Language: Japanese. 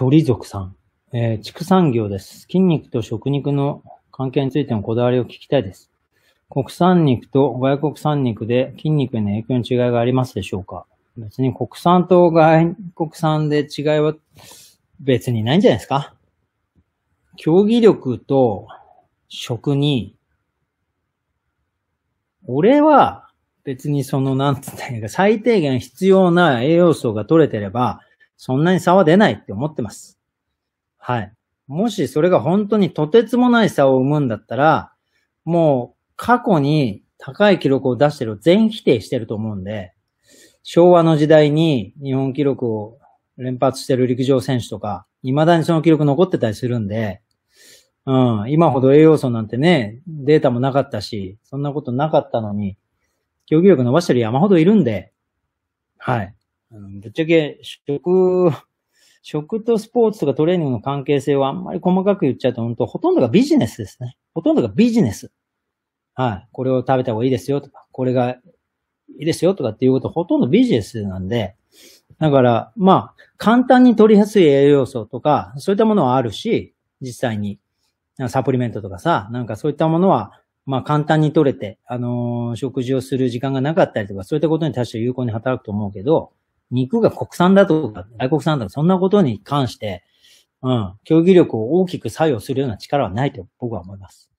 鳥族さん。えー、畜産業です。筋肉と食肉の関係についてのこだわりを聞きたいです。国産肉と外国産肉で筋肉への影響の違いがありますでしょうか別に国産と外国産で違いは別にないんじゃないですか競技力と食に、俺は別にその、なんつった最低限必要な栄養素が取れてれば、そんなに差は出ないって思ってます。はい。もしそれが本当にとてつもない差を生むんだったら、もう過去に高い記録を出してる全否定してると思うんで、昭和の時代に日本記録を連発してる陸上選手とか、未だにその記録残ってたりするんで、うん、今ほど栄養素なんてね、データもなかったし、そんなことなかったのに、競技力伸ばしてる山ほどいるんで、はい。ぶっちゃけ食、食とスポーツとかトレーニングの関係性はあんまり細かく言っちゃうと、本当ほとんどがビジネスですね。ほとんどがビジネス。はい。これを食べた方がいいですよとか、これがいいですよとかっていうこと、ほとんどビジネスなんで、だから、まあ、簡単に取りやすい栄養素とか、そういったものはあるし、実際に、サプリメントとかさ、なんかそういったものは、まあ簡単に取れて、あのー、食事をする時間がなかったりとか、そういったことに対して有効に働くと思うけど、肉が国産だとか、外国産だとか、そんなことに関して、うん、競技力を大きく作用するような力はないと僕は思います。